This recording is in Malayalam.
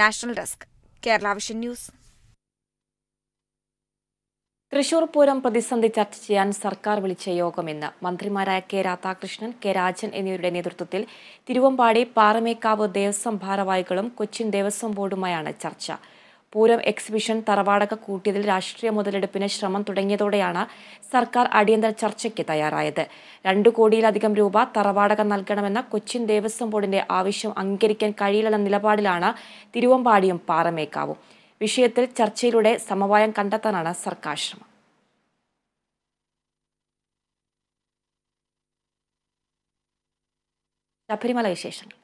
national desk Kerala vision news Thrissur Pooram പ്രതിസന്ധി ചർച്ച ചെയ്യാൻ സർക്കാർ വിളിച്ച യോഗം ഇന്ന് മന്ത്രിമാരായ കെ രാധാകൃഷ്ണൻ കെ രാജൻ എന്നിവരുടെ നേതൃത്വത്തിൽ തിരുവമ്പാടി പാറമേക്കാവ് ദേവസ്വം ഭാരവാഹികളും കൊച്ചിൻ ദേവസ്വം ബോർഡുമായാണ് ചർച്ച പൂരം എക്സിബിഷൻ തറവാടക കൂട്ടിയതിൽ രാഷ്ട്രീയ മുതലെടുപ്പിന് ശ്രമം തുടങ്ങിയതോടെയാണ് സർക്കാർ അടിയന്തര ചർച്ചയ്ക്ക് തയ്യാറായത് രണ്ടു കോടിയിലധികം രൂപ തറവാടക നൽകണമെന്ന കൊച്ചിൻ ദേവസ്വം ബോർഡിന്റെ ആവശ്യം അംഗീകരിക്കാൻ കഴിയില്ലെന്ന നിലപാടിലാണ് തിരുവമ്പാടിയും പാറമേക്കാവും വിഷയത്തിൽ ചർച്ചയിലൂടെ സമവായം കണ്ടെത്താനാണ് സർക്കാർ ശ്രമം ശബരിമല വിശേഷങ്ങൾ